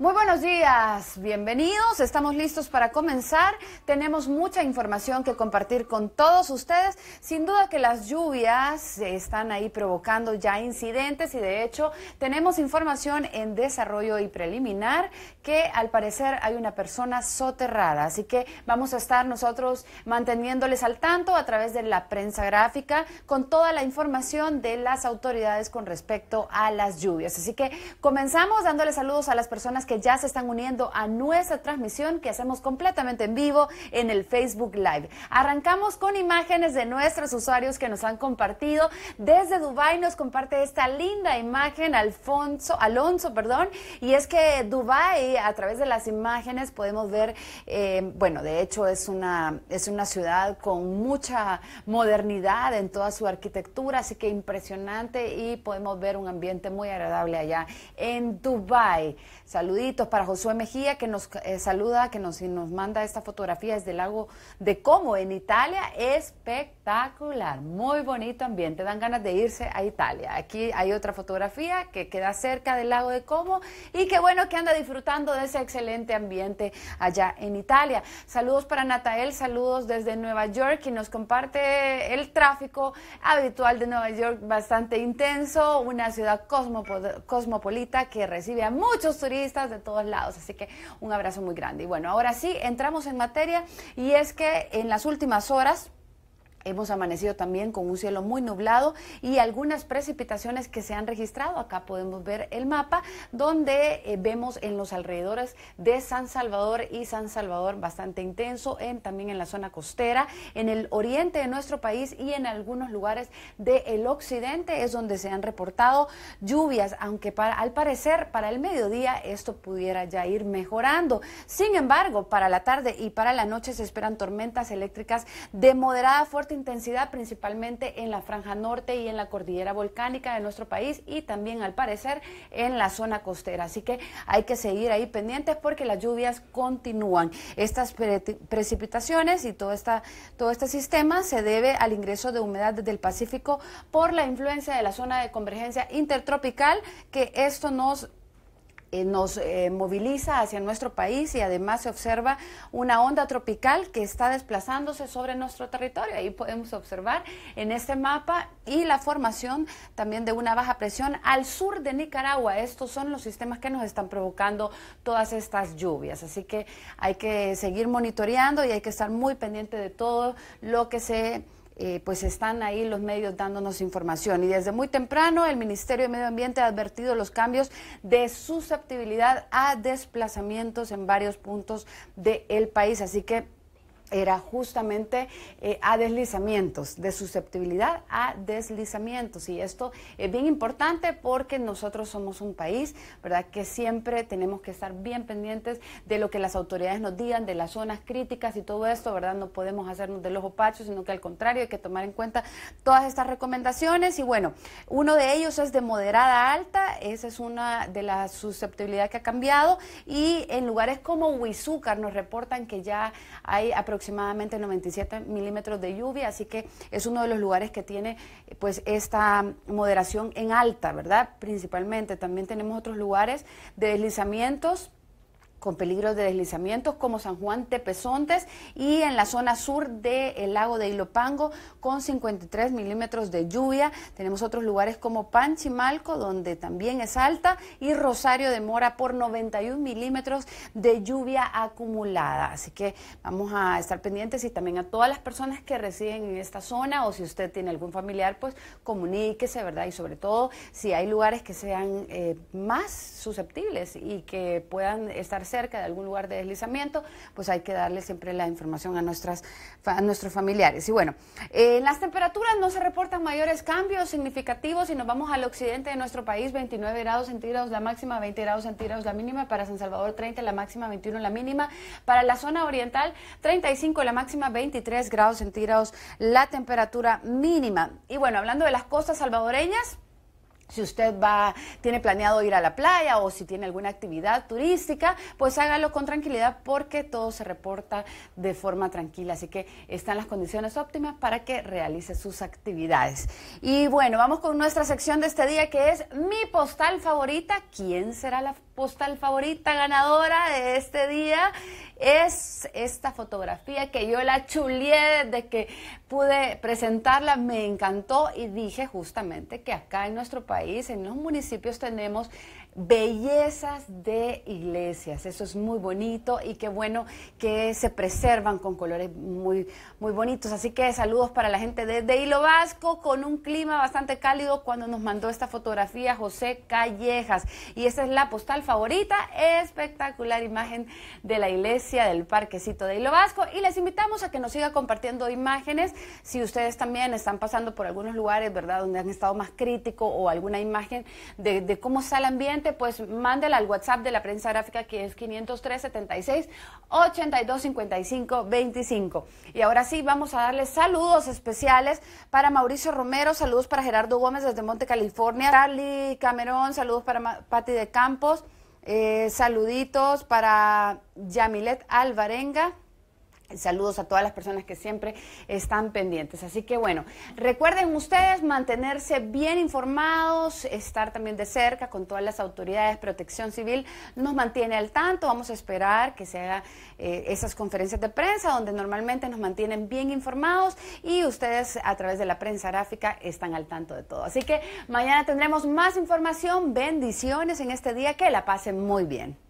Muy buenos días, bienvenidos, estamos listos para comenzar. Tenemos mucha información que compartir con todos ustedes. Sin duda que las lluvias están ahí provocando ya incidentes y de hecho tenemos información en desarrollo y preliminar que al parecer hay una persona soterrada. Así que vamos a estar nosotros manteniéndoles al tanto a través de la prensa gráfica con toda la información de las autoridades con respecto a las lluvias. Así que comenzamos dándoles saludos a las personas que ya se están uniendo a nuestra transmisión que hacemos completamente en vivo en el Facebook Live. Arrancamos con imágenes de nuestros usuarios que nos han compartido. Desde Dubai nos comparte esta linda imagen Alfonso, Alonso, perdón, y es que Dubai a través de las imágenes podemos ver eh, bueno, de hecho es una es una ciudad con mucha modernidad en toda su arquitectura, así que impresionante y podemos ver un ambiente muy agradable allá en Dubai. Saludos saluditos para Josué Mejía que nos eh, saluda, que nos, nos manda esta fotografía desde el lago de Como en Italia. Espectacular, muy bonito ambiente, dan ganas de irse a Italia. Aquí hay otra fotografía que queda cerca del lago de Como y qué bueno que anda disfrutando de ese excelente ambiente allá en Italia. Saludos para Natael, saludos desde Nueva York y nos comparte el tráfico habitual de Nueva York bastante intenso, una ciudad cosmopolita que recibe a muchos turistas de todos lados. Así que un abrazo muy grande. Y bueno, ahora sí, entramos en materia y es que en las últimas horas Hemos amanecido también con un cielo muy nublado y algunas precipitaciones que se han registrado. Acá podemos ver el mapa donde eh, vemos en los alrededores de San Salvador y San Salvador bastante intenso, también en la zona costera, en el oriente de nuestro país y en algunos lugares del occidente es donde se han reportado lluvias, aunque al parecer para el mediodía esto pudiera ya ir mejorando. Sin embargo, para la tarde y para la noche se esperan tormentas eléctricas de moderada fuerte intensidad principalmente en la franja norte y en la cordillera volcánica de nuestro país y también al parecer en la zona costera. Así que hay que seguir ahí pendientes porque las lluvias continúan. Estas precipitaciones y todo, esta, todo este sistema se debe al ingreso de humedad desde el Pacífico por la influencia de la zona de convergencia intertropical que esto nos eh, nos eh, moviliza hacia nuestro país y además se observa una onda tropical que está desplazándose sobre nuestro territorio. Ahí podemos observar en este mapa y la formación también de una baja presión al sur de Nicaragua. Estos son los sistemas que nos están provocando todas estas lluvias. Así que hay que seguir monitoreando y hay que estar muy pendiente de todo lo que se eh, pues están ahí los medios dándonos información. Y desde muy temprano el Ministerio de Medio Ambiente ha advertido los cambios de susceptibilidad a desplazamientos en varios puntos del país. Así que era justamente eh, a deslizamientos, de susceptibilidad a deslizamientos. Y esto es bien importante porque nosotros somos un país, ¿verdad?, que siempre tenemos que estar bien pendientes de lo que las autoridades nos digan, de las zonas críticas y todo esto, ¿verdad? No podemos hacernos de los opachos, sino que al contrario hay que tomar en cuenta todas estas recomendaciones. Y bueno, uno de ellos es de moderada alta, esa es una de las susceptibilidades que ha cambiado. Y en lugares como Huizúcar nos reportan que ya hay aproximadamente aproximadamente 97 milímetros de lluvia, así que es uno de los lugares que tiene pues esta moderación en alta, ¿verdad? Principalmente también tenemos otros lugares de deslizamientos con peligros de deslizamientos como San Juan Tepezontes y en la zona sur del lago de Ilopango con 53 milímetros de lluvia. Tenemos otros lugares como Panchimalco, donde también es alta, y Rosario de Mora por 91 milímetros de lluvia acumulada. Así que vamos a estar pendientes y también a todas las personas que residen en esta zona o si usted tiene algún familiar, pues comuníquese, ¿verdad? Y sobre todo si hay lugares que sean eh, más susceptibles y que puedan estar cerca de algún lugar de deslizamiento, pues hay que darle siempre la información a, nuestras, a nuestros familiares. Y bueno, eh, en las temperaturas no se reportan mayores cambios significativos y nos vamos al occidente de nuestro país, 29 grados centígrados la máxima, 20 grados centígrados la mínima, para San Salvador 30 la máxima, 21 la mínima, para la zona oriental 35 la máxima, 23 grados centígrados la temperatura mínima. Y bueno, hablando de las costas salvadoreñas, si usted va, tiene planeado ir a la playa o si tiene alguna actividad turística, pues hágalo con tranquilidad porque todo se reporta de forma tranquila. Así que están las condiciones óptimas para que realice sus actividades. Y bueno, vamos con nuestra sección de este día que es mi postal favorita. ¿Quién será la postal favorita ganadora de este día? es esta fotografía que yo la chulié de que pude presentarla, me encantó y dije justamente que acá en nuestro país, en los municipios tenemos Bellezas de iglesias, eso es muy bonito y qué bueno que se preservan con colores muy, muy bonitos. Así que saludos para la gente de Hilo Vasco con un clima bastante cálido cuando nos mandó esta fotografía José Callejas. Y esa es la postal favorita, espectacular imagen de la iglesia del parquecito de Hilo Vasco. Y les invitamos a que nos siga compartiendo imágenes. Si ustedes también están pasando por algunos lugares, ¿verdad?, donde han estado más críticos o alguna imagen de cómo salen bien pues mándela al WhatsApp de la prensa gráfica que es 503 76 82 55 25. Y ahora sí, vamos a darle saludos especiales para Mauricio Romero, saludos para Gerardo Gómez desde Monte California, Charlie Camerón, saludos para Patti de Campos, eh, saluditos para Yamilet Alvarenga. Saludos a todas las personas que siempre están pendientes. Así que bueno, recuerden ustedes mantenerse bien informados, estar también de cerca con todas las autoridades. Protección Civil nos mantiene al tanto. Vamos a esperar que se hagan eh, esas conferencias de prensa donde normalmente nos mantienen bien informados y ustedes a través de la prensa gráfica están al tanto de todo. Así que mañana tendremos más información. Bendiciones en este día. Que la pasen muy bien.